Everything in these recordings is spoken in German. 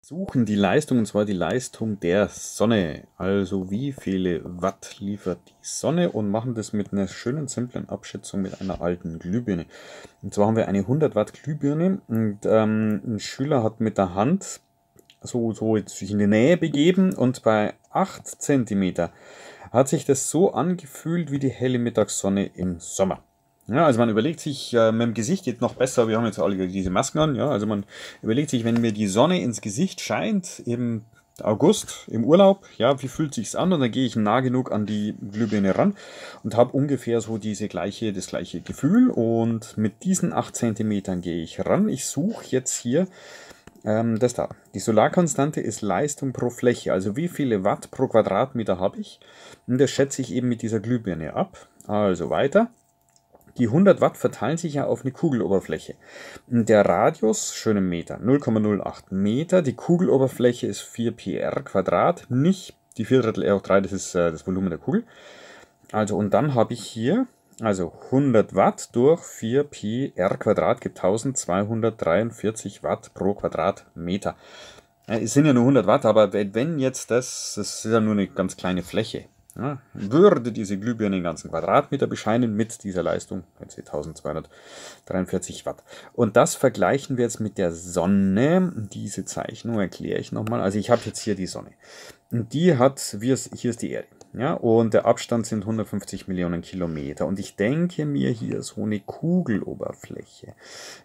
suchen die Leistung, und zwar die Leistung der Sonne. Also wie viele Watt liefert die Sonne und machen das mit einer schönen, simplen Abschätzung mit einer alten Glühbirne. Und zwar haben wir eine 100 Watt Glühbirne und ähm, ein Schüler hat mit der Hand so, so jetzt sich in die Nähe begeben und bei 8 cm hat sich das so angefühlt wie die helle Mittagssonne im Sommer. Ja, also man überlegt sich, äh, mit dem Gesicht geht noch besser, wir haben jetzt alle diese Masken an, ja, also man überlegt sich, wenn mir die Sonne ins Gesicht scheint, im August, im Urlaub, ja, wie fühlt sich's an? Und dann gehe ich nah genug an die Glühbirne ran und habe ungefähr so diese gleiche, das gleiche Gefühl. Und mit diesen 8 cm gehe ich ran. Ich suche jetzt hier ähm, das da. Die Solarkonstante ist Leistung pro Fläche, also wie viele Watt pro Quadratmeter habe ich. Und das schätze ich eben mit dieser Glühbirne ab. Also weiter. Die 100 Watt verteilen sich ja auf eine Kugeloberfläche. Der Radius, schöne Meter, 0,08 Meter. Die Kugeloberfläche ist 4 PR Quadrat, nicht die 4 Drittel R hoch 3, das ist äh, das Volumen der Kugel. Also, und dann habe ich hier, also 100 Watt durch 4 Pi R Quadrat gibt 1243 Watt pro Quadratmeter. Äh, es sind ja nur 100 Watt, aber wenn jetzt das, das ist ja nur eine ganz kleine Fläche. Ja, würde diese Glühbirne den ganzen Quadratmeter bescheinen mit dieser Leistung, jetzt 1243 Watt. Und das vergleichen wir jetzt mit der Sonne. Diese Zeichnung erkläre ich nochmal. Also ich habe jetzt hier die Sonne. Und Die hat, hier ist die Erde. Ja? Und der Abstand sind 150 Millionen Kilometer. Und ich denke mir hier so eine Kugeloberfläche.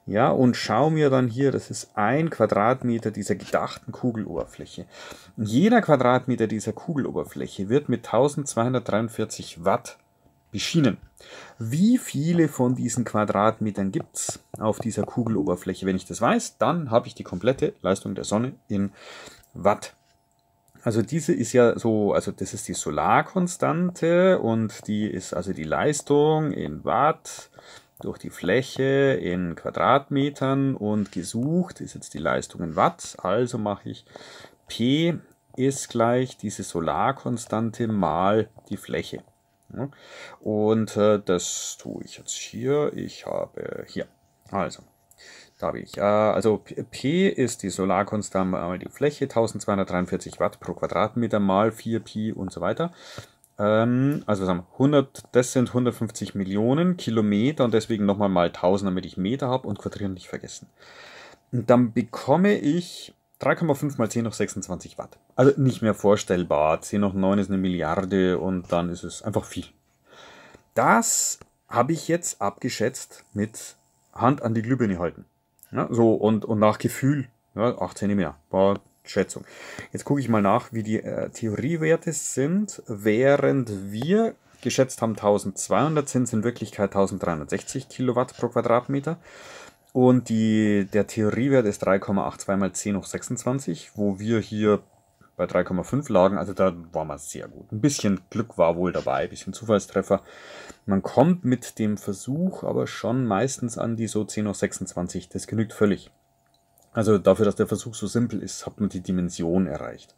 Ja, und schau mir dann hier, das ist ein Quadratmeter dieser gedachten Kugeloberfläche. Jeder Quadratmeter dieser Kugeloberfläche wird mit 1243 Watt beschienen. Wie viele von diesen Quadratmetern gibt es auf dieser Kugeloberfläche? Wenn ich das weiß, dann habe ich die komplette Leistung der Sonne in Watt. Also diese ist ja so, also das ist die Solarkonstante und die ist also die Leistung in Watt durch die Fläche in Quadratmetern und gesucht ist jetzt die Leistung in Watt. Also mache ich P ist gleich diese Solarkonstante mal die Fläche. Und äh, das tue ich jetzt hier. Ich habe hier. Also habe ich. Äh, also P ist die Solarkonstant mal die Fläche, 1243 Watt pro Quadratmeter mal 4 Pi und so weiter. Ähm, also sagen 100, das sind 150 Millionen Kilometer und deswegen nochmal mal 1000, damit ich Meter habe und Quadrieren nicht vergessen. Und dann bekomme ich 3,5 mal 10 hoch 26 Watt. Also nicht mehr vorstellbar. 10 hoch 9 ist eine Milliarde und dann ist es einfach viel. Das habe ich jetzt abgeschätzt mit Hand an die Glühbirne halten. Ja, so und, und nach Gefühl, ja, 8 cm war Schätzung. Jetzt gucke ich mal nach, wie die äh, Theoriewerte sind, während wir geschätzt haben 1200 sind es in Wirklichkeit 1360 Kilowatt pro Quadratmeter. Und die, der Theoriewert ist 3,82 mal 10 hoch 26, wo wir hier bei 3,5 lagen. Also da war man sehr gut. Ein bisschen Glück war wohl dabei, ein bisschen Zufallstreffer. Man kommt mit dem Versuch aber schon meistens an die so 10 auf 26. Das genügt völlig. Also dafür, dass der Versuch so simpel ist, hat man die Dimension erreicht.